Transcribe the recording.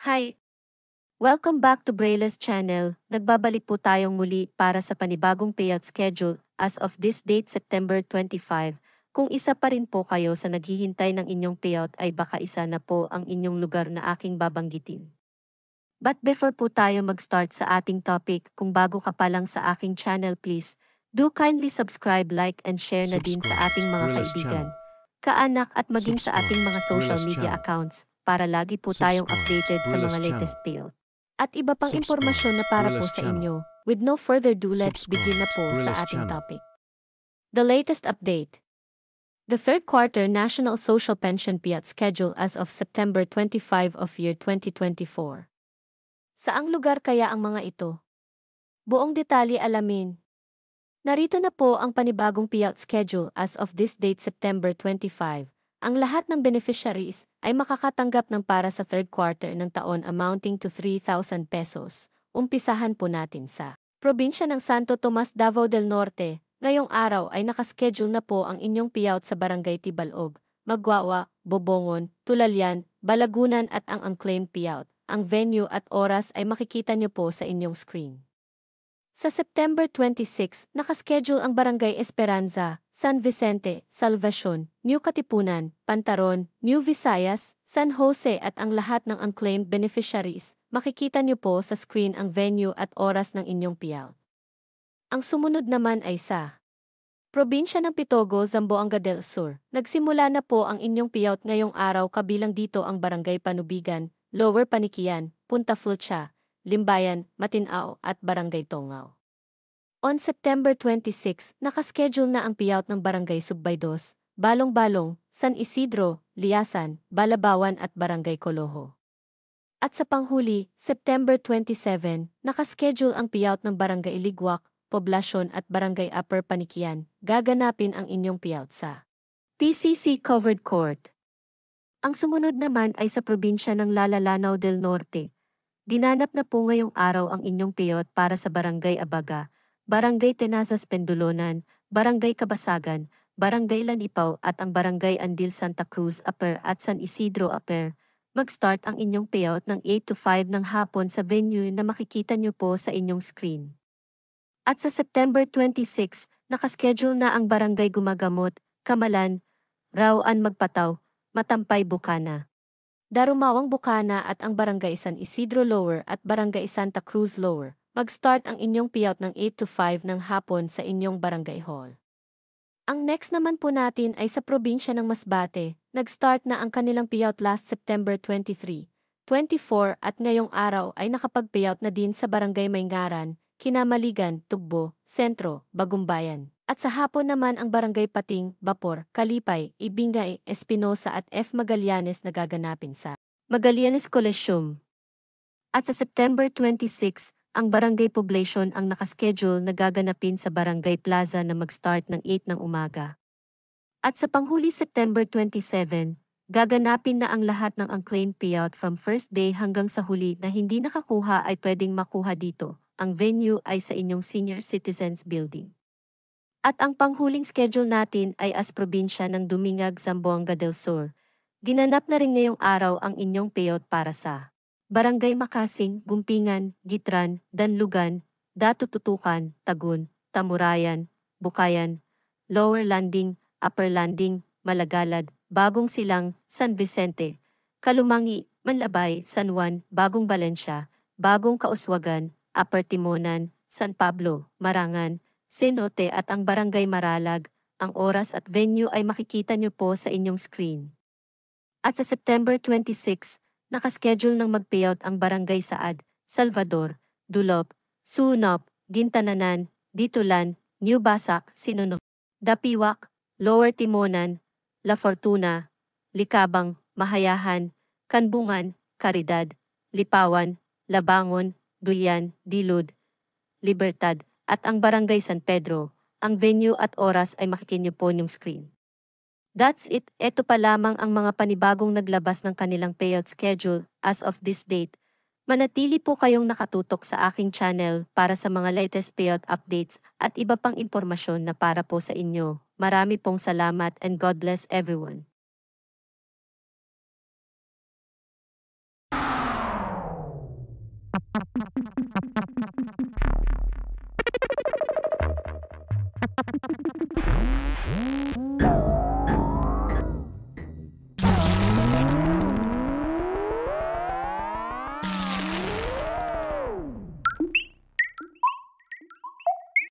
Hi! Welcome back to Braille's channel. Nagbabalik po tayong muli para sa panibagong payout schedule as of this date September 25. Kung isa pa rin po kayo sa naghihintay ng inyong payout ay baka isa na po ang inyong lugar na aking babanggitin. But before po tayo mag-start sa ating topic, kung bago ka pa lang sa aking channel please, do kindly subscribe, like, and share subscribe. na din sa ating mga Braille's kaibigan, channel. kaanak at maging subscribe. sa ating mga social Braille's media channel. accounts para lagi po tayong updated sa mga latest deal. At iba pang impormasyon na para po sa inyo. With no further ado, let's begin na po sa ating topic. The latest update. The third quarter National Social Pension Fiat schedule as of September 25 of year 2024. Saang lugar kaya ang mga ito? Buong detalye alamin. Narito na po ang panibagong payout schedule as of this date September 25. Ang lahat ng beneficiaries ay makakatanggap ng para sa third quarter ng taon amounting to 3,000 pesos. Umpisahan po natin sa probinsya ng Santo Tomas Davao del Norte. Ngayong araw ay nakaschedule na po ang inyong payout sa Barangay Tibalog, Magwawa, Bobongon, Tulalyan, Balagunan at ang unclaimed payout. Ang venue at oras ay makikita niyo po sa inyong screen. Sa September 26, nakaschedule ang Barangay Esperanza, San Vicente, Salvacion, New Katipunan, Pantaron, New Visayas, San Jose at ang lahat ng unclaimed beneficiaries. Makikita niyo po sa screen ang venue at oras ng inyong piyaw. Ang sumunod naman ay sa Probinsya ng Pitogo, Zamboanga del Sur. Nagsimula na po ang inyong piyaut ngayong araw kabilang dito ang Barangay Panubigan, Lower Panikian, Punta Flucha, Limbayan, Matinao at Barangay Tongao. On September 26, nakaschedule na ang piyout ng Barangay Subaydos, Balong-Balong, San Isidro, Liasan, Balabawan at Barangay Coloho. At sa panghuli, September 27, nakaschedule ang piyout ng Barangay Iligwak, Poblasyon at Barangay Upper Panikian. Gaganapin ang inyong piyout sa PCC Covered Court. Ang sumunod naman ay sa probinsya ng Lalalanaw del Norte, Dinanap na po ngayong araw ang inyong piyot para sa Barangay Abaga, Barangay Tenasas Pendulunan, Barangay Kabasagan, Barangay Lanipaw at ang Barangay Andil Santa Cruz Upper at San Isidro Upper. Mag-start ang inyong payout ng 8 to 5 ng hapon sa venue na makikita niyo po sa inyong screen. At sa September 26, nakaschedule na ang Barangay Gumagamot, Kamalan, Rauan Magpataw, Matampay Bukana. Darumawang Bukana at ang Barangay San Isidro Lower at Barangay Santa Cruz Lower. Mag-start ang inyong payout ng 8 to 5 ng hapon sa inyong barangay hall. Ang next naman po natin ay sa probinsya ng Masbate. Nag-start na ang kanilang payout last September 23, 24 at ngayong araw ay nakapag-payout na din sa Barangay Mayngaran, Kinamaligan, Tugbo, Sentro, Bagumbayan. At sa hapon naman ang Barangay Pating, Bapor, Kalipay, Ibingay, Espinosa at F. Magallanes na gaganapin sa Magallanes Coliseum. At sa September 26, ang barangay Poblacion ang nakaschedule na gaganapin sa Barangay Plaza na mag-start ng 8 ng umaga. At sa panghuli September 27, gaganapin na ang lahat ng unclaimed payout from first day hanggang sa huli na hindi nakakuha ay pwedeng makuha dito. Ang venue ay sa inyong Senior Citizens Building. At ang panghuling schedule natin ay as probinsya ng Dumingag, Zamboanga del Sur. Ginanap na rin ngayong araw ang inyong payout para sa Barangay Makasing, Gumpingan, Gitran, Danlugan, Datututukan, Tagun, Tamurayan, Bukayan, Lower Landing, Upper Landing, Malagalad, Bagong Silang, San Vicente, Kalumangi, Manlabay, San Juan, Bagong Valencia, Bagong Kauswagan, Upper Timonan, San Pablo, Marangan, Senote at ang Barangay Maralag, ang oras at venue ay makikita niyo po sa inyong screen. At sa September 26, nakaschedule ng mag-payout ang Barangay Saad, Salvador, Dulop, Sunop, Gintananan, Ditulan, New Basak, Sinunok, Dapiwak, Lower Timonan, La Fortuna, Likabang, Mahayahan, Kanbungan, Karidad, Lipawan, Labangon, Dulyan, Dilud, Libertad, at ang Barangay San Pedro. Ang venue at oras ay po yung screen. That's it. Ito pa lamang ang mga panibagong naglabas ng kanilang payout schedule as of this date. Manatili po kayong nakatutok sa aking channel para sa mga latest payout updates at iba pang impormasyon na para po sa inyo. Marami pong salamat and God bless everyone.